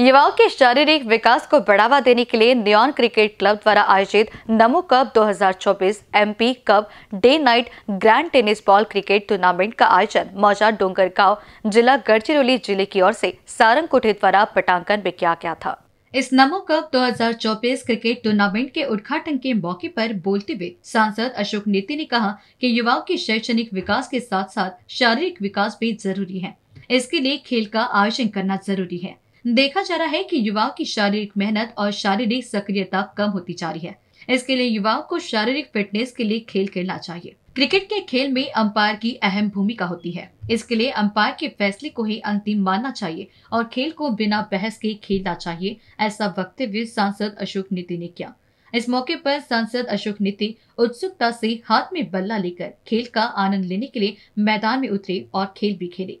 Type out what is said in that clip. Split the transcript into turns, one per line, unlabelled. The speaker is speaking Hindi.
युवाओं के
शारीरिक विकास को बढ़ावा देने के लिए न्योन क्रिकेट क्लब द्वारा आयोजित Namo cup 2024 MP cup day night grand tennis ball cricket tournament का आयोजन मौजा डोंगरगांव जिला गढ़चिरौली जिले की ओर से सारंग कोठे द्वारा पटांकन में किया गया था इस नमो कप 2024 क्रिकेट टूर्नामेंट के उद्घाटन के मौके पर बोलते हुए सांसद अशोक नीति ने कहा कि युवाओं के शैक्षणिक विकास के साथ साथ शारीरिक विकास भी जरूरी है इसके लिए खेल का आयोजन करना जरूरी है देखा जा रहा है कि युवाओं की शारीरिक मेहनत और शारीरिक सक्रियता कम होती जा रही है इसके लिए युवाओं को शारीरिक फिटनेस के लिए खेल खेलना चाहिए क्रिकेट के खेल में अंपायर की अहम भूमिका होती है इसके लिए अंपायर के फैसले को ही अंतिम मानना चाहिए और खेल को बिना बहस के खेलना चाहिए ऐसा वक्तव्य सांसद अशोक नीति ने किया इस मौके पर सांसद अशोक नीति उत्सुकता से हाथ में बल्ला लेकर खेल का आनंद लेने के लिए मैदान में उतरे और खेल भी खेले